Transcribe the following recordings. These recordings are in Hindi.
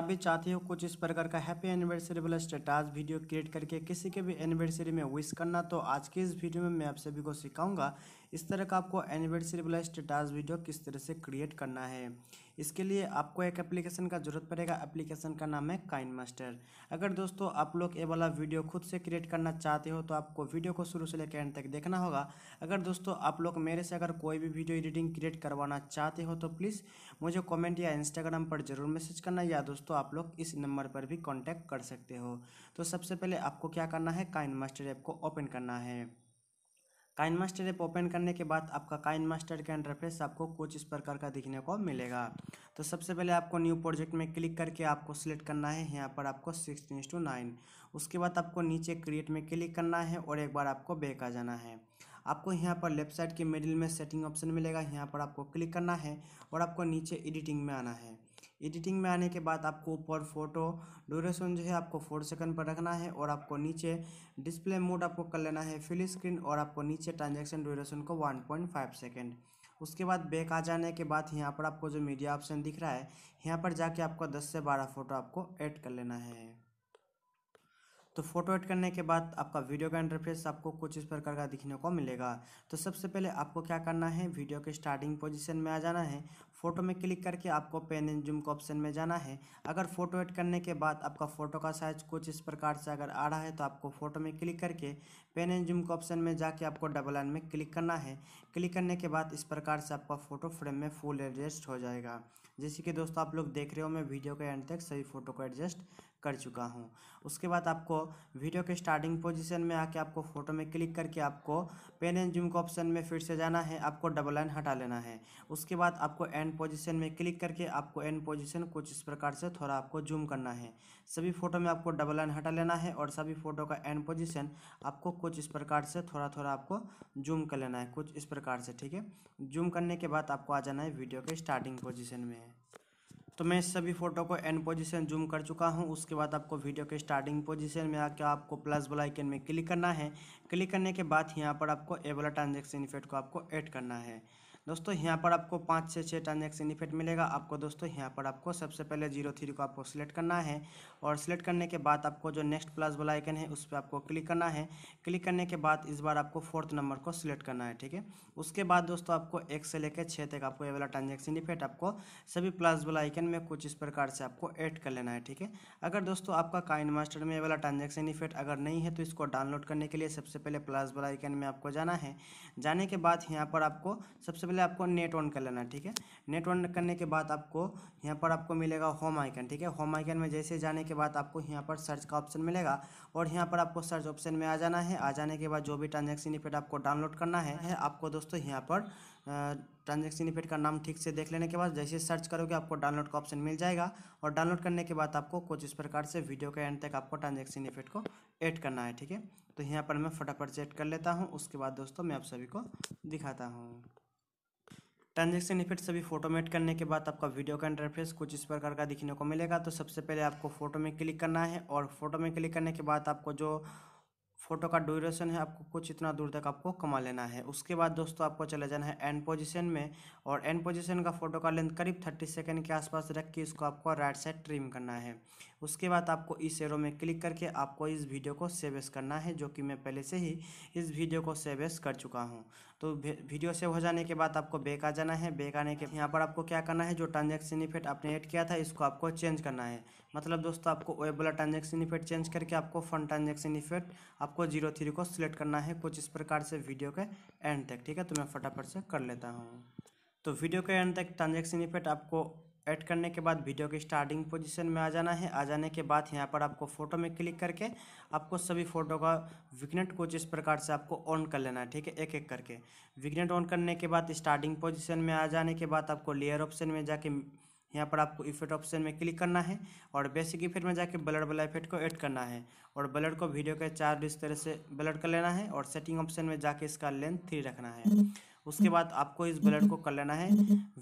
आप भी चाहते हो कुछ इस प्रकार का हैप्पी एनिवर्सरी वाला स्टेटस वीडियो क्रिएट करके किसी के भी एनिवर्सरी में विश करना तो आज के इस वीडियो में मैं आप सभी को सिखाऊंगा इस तरह का आपको एनिवर्सरी वाला स्टेटस वीडियो किस तरह से क्रिएट करना है इसके लिए आपको एक एप्लीकेशन का जरूरत पड़ेगा एप्लीकेशन का नाम है काइन मास्टर अगर दोस्तों आप लोग ये वाला वीडियो खुद से क्रिएट करना चाहते हो तो आपको वीडियो को शुरू से लेकर एंड तक देखना होगा अगर दोस्तों आप लोग मेरे से अगर कोई भी वीडियो एडिटिंग क्रिएट करवाना चाहते हो तो प्लीज़ मुझे कॉमेंट या इंस्टाग्राम पर जरूर मैसेज करना या दोस्तों आप लोग इस नंबर पर भी कॉन्टैक्ट कर सकते हो तो सबसे पहले आपको क्या करना है काइन मास्टर ऐप को ओपन करना है काइन मास्टर ऐप ओपन करने के बाद आपका काइन मास्टर का इंटरफेस आपको कुछ इस प्रकार का दिखने को मिलेगा तो सबसे पहले आपको न्यू प्रोजेक्ट में क्लिक करके आपको सिलेक्ट करना है यहाँ पर आपको सिक्सटीन इंस टू नाइन उसके बाद आपको नीचे क्रिएट में क्लिक करना है और एक बार आपको बैक आ जाना है आपको यहाँ पर लेफ्ट साइड के मिडिल में सेटिंग ऑप्शन मिलेगा यहाँ पर आपको क्लिक करना है और आपको नीचे एडिटिंग में आना है एडिटिंग में आने के बाद आपको ऊपर फोटो ड्यूरेशन जो है आपको फोर सेकंड पर रखना है और आपको नीचे डिस्प्ले मोड आपको कर लेना है फिल स्क्रीन और आपको नीचे ट्रांजेक्शन ड्यूरेशन को वन पॉइंट फाइव सेकेंड उसके बाद बैक आ जाने के बाद यहाँ पर आपको जो मीडिया ऑप्शन दिख रहा है यहाँ पर जाके आपको दस से बारह फ़ोटो आपको ऐड कर लेना है तो फोटो एड करने के बाद आपका वीडियो का इंटरफेस आपको कुछ इस प्रकार का दिखने को मिलेगा तो सबसे पहले आपको क्या करना है वीडियो के स्टार्टिंग पोजिशन में आ जाना है फोटो में क्लिक करके आपको पेन एंड जूम का ऑप्शन में जाना है अगर फोटो एड करने के बाद आपका फोटो का साइज कुछ इस प्रकार से अगर आ रहा है तो आपको फोटो में क्लिक करके पेन एंड जूम का ऑप्शन में जाके आपको डबल एन में क्लिक करना है क्लिक करने के बाद इस प्रकार से आपका फोटो फ्रेम में फुल एडजस्ट हो जाएगा जैसे कि दोस्तों आप लोग देख रहे हो मैं वीडियो के एंड तक सभी फोटो को एडजस्ट कर चुका हूँ उसके बाद आपको वीडियो के स्टार्टिंग पोजीशन में आके आपको फ़ोटो में क्लिक करके आपको पेन एंड जूम के ऑप्शन में फिर से जाना है आपको डबल लाइन हटा लेना है उसके बाद आपको एंड पोजीशन में क्लिक करके आपको एंड पोजीशन कुछ इस प्रकार से थोड़ा आपको जूम करना है सभी फ़ोटो में आपको डबल लाइन हटा लेना है और सभी फ़ोटो का एंड पोजिशन आपको कुछ इस प्रकार से थोड़ा थोड़ा आपको जूम कर लेना है कुछ इस प्रकार से ठीक है जूम करने के बाद आपको आ जाना है वीडियो के स्टार्टिंग पोजिशन में तो मैं इस सभी फ़ोटो को एंड पोजीशन जूम कर चुका हूँ उसके बाद आपको वीडियो के स्टार्टिंग पोजीशन में आकर आपको प्लस वाला आइकन में क्लिक करना है क्लिक करने के बाद यहाँ पर आपको ए वाला ट्रांजेक्शन इफेक्ट को आपको ऐड करना है दोस्तों यहाँ पर आपको पाँच से छः ट्रांजेक्शन इफेक्ट मिलेगा आपको दोस्तों यहाँ पर आपको सबसे पहले जीरो थ्री को आपको सिलेक्ट करना है और सिलेक्ट करने के बाद आपको जो नेक्स्ट प्लस वाला आइकन है उस पर आपको क्लिक करना है क्लिक करने के बाद इस बार आपको फोर्थ नंबर को सिलेक्ट करना है ठीक है उसके बाद दोस्तों आपको एक से लेकर छः तक आपको ये वाला ट्रांजेक्शन इफेक्ट आपको सभी प्लस वाला आइकन में कुछ इस प्रकार से आपको एड कर लेना है ठीक है अगर दोस्तों आपका काइन मास्टर में ये वाला ट्रांजेक्शन इफेक्ट अगर नहीं है तो इसको डाउनलोड करने के लिए सबसे पहले प्लस वाला आइकन में आपको जाना है जाने के बाद यहाँ पर आपको सबसे पहले पहले आपको नेट ऑन कर लेना ठीक है नेट ऑन करने के बाद आपको यहाँ पर आपको मिलेगा होम आइकन ठीक है होम आइकन में जैसे जाने के बाद आपको यहाँ पर सर्च का ऑप्शन मिलेगा और यहाँ पर आपको सर्च ऑप्शन में आ जाना है आ जाने के बाद जो भी ट्रांजेक्शन इफेक्ट आपको डाउनलोड करना है आपको दोस्तों यहाँ पर ट्रांजेक्शन इफेक्ट का नाम ठीक से देख लेने के बाद जैसे सर्च करोगे आपको डाउनलोड का ऑप्शन मिल जाएगा और डाउनलोड करने के बाद आपको कुछ इस प्रकार से वीडियो के एंड तक आपको ट्रांजेक्शन इफेक्ट को ऐड करना है ठीक है तो यहाँ पर मैं फटाफट सेट कर लेता हूँ उसके बाद दोस्तों मैं आप सभी को दिखाता हूँ ट्रांजेक्शन इफेक्ट सभी फोटोमेट करने के बाद आपका वीडियो का इंटरफेस कुछ इस प्रकार का दिखने को मिलेगा तो सबसे पहले आपको फोटो में क्लिक करना है और फोटो में क्लिक करने के बाद आपको जो फोटो का ड्यूरेशन है आपको कुछ इतना दूर तक आपको कमा लेना है उसके बाद दोस्तों आपको चले जाना है एंड पोजीशन में और एंड पोजीशन का फोटो का लेंथ करीब थर्टी सेकेंड के आसपास रख के इसको आपको राइट साइड ट्रिम करना है उसके बाद आपको इस एरो में क्लिक करके आपको इस वीडियो को सेवेस करना है जो कि मैं पहले से ही इस वीडियो को सेवेस कर चुका हूँ तो वीडियो सेव हो जाने के बाद आपको बैक आ जाना है बैक आने के यहाँ पर आपको क्या करना है जो ट्रांजेक्शन इफेक्ट आपने ऐड किया था इसको आपको चेंज करना है मतलब दोस्तों आपको वेब वाला ट्रांजेक्शन इफेक्ट चेंज करके आपको फंड ट्रांजेक्शन इफेक्ट आपको जीरो थ्री को सिलेक्ट करना है कुछ इस प्रकार से वीडियो के एंड तक ठीक है तो मैं फटाफट से कर लेता हूँ तो वीडियो के एंड तक ट्रांजेक्शन इफेक्ट आपको ऐड करने के बाद वीडियो के स्टार्टिंग पोजीशन में आ जाना है आ जाने के बाद यहाँ पर आपको फ़ोटो में क्लिक करके आपको सभी फ़ोटो का विग्नेट कुछ इस प्रकार से आपको ऑन कर लेना है ठीक है एक एक करके विग्नेट ऑन करने के बाद स्टार्टिंग पोजीशन में आ जाने के बाद आपको लेयर ऑप्शन में जाके यहाँ पर आपको इफेक्ट ऑप्शन में क्लिक करना है और बेसिक इफेक्ट में जाके ब्लड वाला इफेक्ट को ऐड करना है और ब्लड को वीडियो के चार इस तरह से ब्लड कर लेना है और सेटिंग ऑप्शन में जाके इसका लेंथ थ्री रखना है उसके बाद आपको इस ब्लड को कर लेना है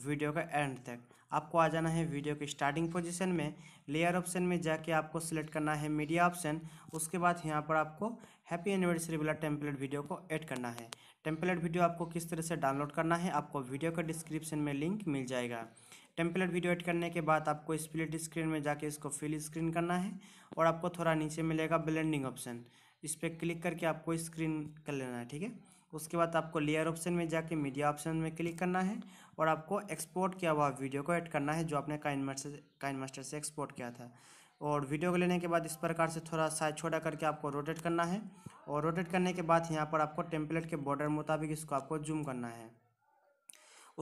वीडियो का एंड तक आपको आ जाना है वीडियो के स्टार्टिंग पोजीशन में लेयर ऑप्शन में जाके आपको सिलेक्ट करना है मीडिया ऑप्शन उसके बाद यहाँ पर आपको हैप्पी एनिवर्सरी वाला टेम्पलेट वीडियो को ऐड करना है टेम्पलेट वीडियो आपको किस तरह से डाउनलोड करना है आपको वीडियो का डिस्क्रिप्शन में लिंक मिल जाएगा टेम्पलेट वीडियो एड करने के बाद आपको स्प्लिट स्क्रीन में जाके इसको फिल स्क्रीन करना है और आपको थोड़ा नीचे मिलेगा ब्लेंडिंग ऑप्शन इस पर क्लिक करके आपको स्क्रीन कर लेना है ठीक है उसके बाद आपको लेयर ऑप्शन में जाके मीडिया ऑप्शन में क्लिक करना है और आपको एक्सपोर्ट किया हुआ वीडियो को ऐड करना है जो आपने काइन मास्टर काइन मास्टर से एक्सपोर्ट किया था और वीडियो को लेने के बाद इस प्रकार से थोड़ा साइज छोटा करके आपको रोटेट करना है और रोटेट करने के बाद यहाँ पर आपको टेम्पलेट के बॉर्डर मुताबिक इसको आपको जूम करना है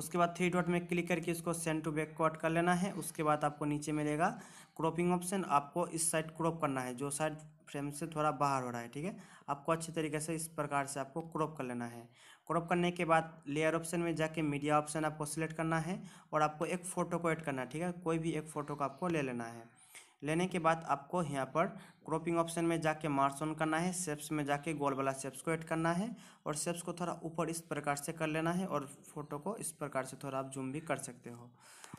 उसके बाद थ्री डॉट में क्लिक करके इसको सेंड टू बैक कॉट कर लेना है उसके बाद आपको नीचे मिलेगा क्रॉपिंग ऑप्शन आपको इस साइड क्रॉप करना है जो साइड फ्रेम से थोड़ा बाहर हो रहा है ठीक है आपको अच्छे तरीके से इस प्रकार से आपको क्रॉप कर लेना है क्रॉप करने के बाद लेयर ऑप्शन में जाके मीडिया ऑप्शन आपको सिलेक्ट करना है और आपको एक फ़ोटो को ऐड करना है ठीक है कोई भी एक फ़ोटो को आपको ले लेना है लेने के बाद आपको यहाँ पर क्रॉपिंग ऑप्शन में जाके मार्स ऑन करना है सेप्स में जाके गोल वाला सेप्स को ऐड करना है और सेप्स को थोड़ा ऊपर इस प्रकार से कर लेना है और फोटो को इस प्रकार से थोड़ा आप जूम भी कर सकते हो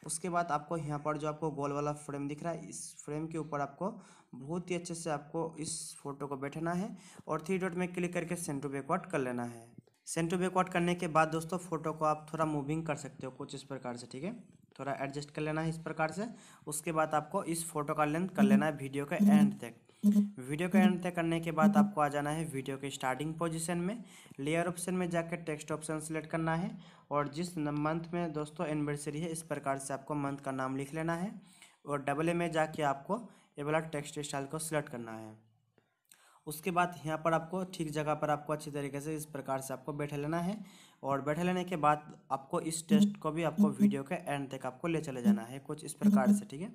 उसके बाद आपको यहाँ पर जो आपको गोल वाला फ्रेम दिख रहा है इस फ्रेम के ऊपर आपको बहुत ही अच्छे से आपको इस फोटो को बैठना है और थ्री डॉट में क्लिक करके सेंटू बैकवर्ड कर लेना है सेंटू बैकवर्ड करने के बाद दोस्तों फोटो को आप थोड़ा मूविंग कर सकते हो कुछ इस प्रकार से ठीक है थोड़ा एडजस्ट कर लेना है इस प्रकार से उसके बाद आपको इस फोटो का लेंथ कर लेना है वीडियो के एंड तक वीडियो के एंड तक करने के बाद आपको आ जाना है वीडियो के स्टार्टिंग पोजीशन में लेयर ऑप्शन में जाकर टेक्स्ट ऑप्शन सेलेक्ट करना है और जिस मंथ में दोस्तों एनिवर्सरी है इस प्रकार से आपको मंथ का नाम लिख लेना है और डबल ए में जाके आपको एवला वाला टेक्स्ट स्टाइल को सिलेक्ट करना है उसके बाद यहाँ पर आपको ठीक जगह पर आपको अच्छी तरीके से इस प्रकार से आपको बैठे लेना है और बैठे लेने के बाद आपको इस टेस्ट को भी आपको वीडियो के एंड तक आपको ले चले जाना है कुछ इस प्रकार से ठीक है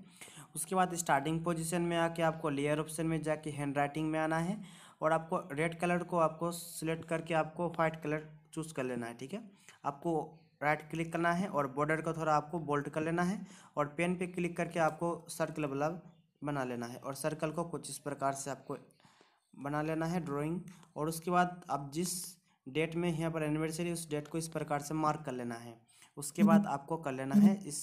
उसके बाद स्टार्टिंग पोजिशन में आके आपको लेयर ऑप्शन में जाके हैंड राइटिंग में आना है और आपको रेड कलर को आपको सिलेक्ट करके आपको वाइट कलर चूज़ कर लेना है ठीक है आपको राइट क्लिक करना है और बॉर्डर को थोड़ा आपको बोल्ड कर लेना है और पेन पे क्लिक करके आपको सर्कल वाला बना लेना है और सर्कल को कुछ इस प्रकार से आपको बना लेना है ड्राइंग और उसके बाद आप जिस डेट में यहाँ पर एनिवर्सरी उस डेट को इस प्रकार से मार्क कर लेना है उसके बाद आपको कर लेना है इस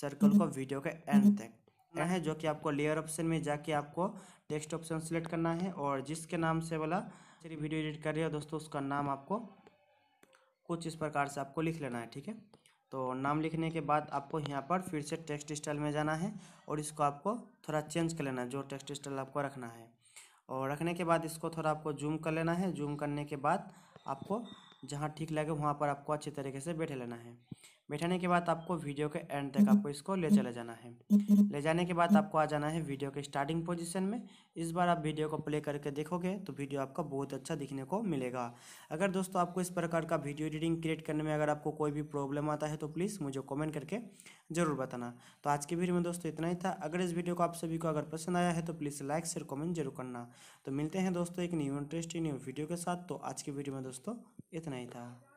सर्कल को वीडियो के एंड तक है जो कि आपको लेयर ऑप्शन में जाके आपको टेक्स्ट ऑप्शन सेलेक्ट करना है और जिसके नाम से वाला मेरी वीडियो एडिट कर रही हो दोस्तों उसका नाम आपको कुछ इस प्रकार से आपको लिख लेना है ठीक है तो नाम लिखने के बाद आपको यहाँ पर फिर से टेक्स्ट स्टाइल में जाना है और इसको आपको थोड़ा चेंज कर लेना है जो टेक्स्ट स्टाइल आपको रखना है और रखने के बाद इसको थोड़ा आपको जूम कर लेना है जूम करने के बाद आपको जहाँ ठीक लगे वहाँ पर आपको अच्छे तरीके से बैठे लेना है बैठाने के बाद आपको वीडियो के एंड तक आपको इसको ले चले जाना है ले जाने के बाद आपको आ जाना है वीडियो के स्टार्टिंग पोजीशन में इस बार आप वीडियो को प्ले करके देखोगे तो वीडियो आपका बहुत अच्छा दिखने को मिलेगा अगर दोस्तों आपको इस प्रकार का वीडियो एडिटिंग क्रिएट करने में अगर आपको कोई भी प्रॉब्लम आता है तो प्लीज़ मुझे कॉमेंट करके ज़रूर बताना तो आज की वीडियो में दोस्तों इतना ही था अगर इस वीडियो को आप सभी को अगर पसंद आया है तो प्लीज़ लाइक शेयर कॉमेंट जरूर करना तो मिलते हैं दोस्तों एक न्यू इंटरेस्टिंग न्यू वीडियो के साथ तो आज की वीडियो में दोस्तों इतना ही था